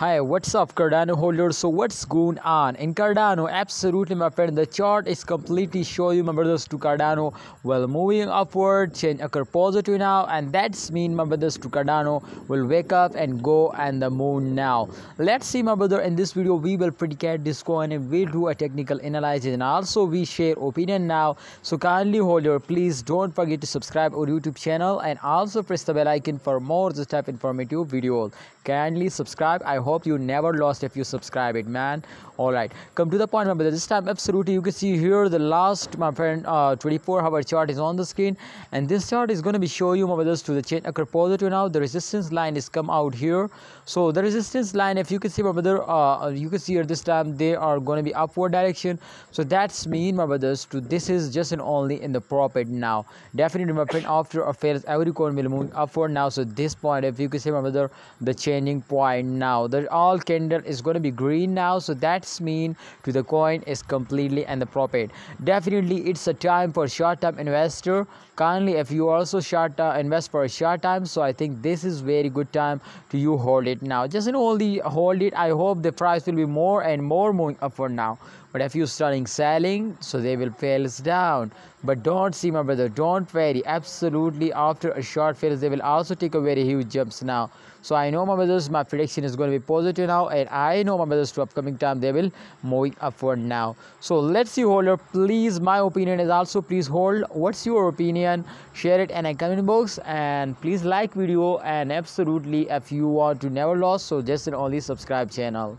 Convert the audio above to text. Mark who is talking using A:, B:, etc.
A: Hi, what's up Cardano holders? So what's going on? In Cardano, absolutely my friend, the chart is completely showing you my brothers to Cardano. Well, moving upward, change occur positive now and that's mean my brothers to Cardano will wake up and go and the moon now. Let's see my brother, in this video we will predict this coin and we'll do a technical analysis and also we share opinion now. So kindly holder, please don't forget to subscribe our YouTube channel and also press the bell icon for more this type informative videos. Kindly subscribe. I hope you never lost if you subscribe it man all right come to the point my brother this time absolutely you can see here the last my friend uh, 24 hour chart is on the screen and this chart is going to be show you my brothers to the chain occur positive now the resistance line is come out here so the resistance line if you can see my brother uh, uh you can see here this time they are going to be upward direction so that's mean my brothers to this is just and only in the profit now definitely my friend after a fails every coin will move upward now so this point if you can see my brother the changing point now the the all candle is going to be green now so that's mean to the coin is completely and the profit definitely it's a time for short-term investor kindly if you also short uh, invest for a short time so i think this is very good time to you hold it now just only hold it i hope the price will be more and more moving upward now but if you starting selling so they will fails down but don't see my brother don't worry. absolutely after a short fails they will also take a very huge jumps now so i know my brothers my prediction is going to be positive now and I know my brothers to upcoming time they will moving upward now. So let's see holder please my opinion is also please hold what's your opinion share it in a comment box and please like video and absolutely if you want to never lost so just and only subscribe channel.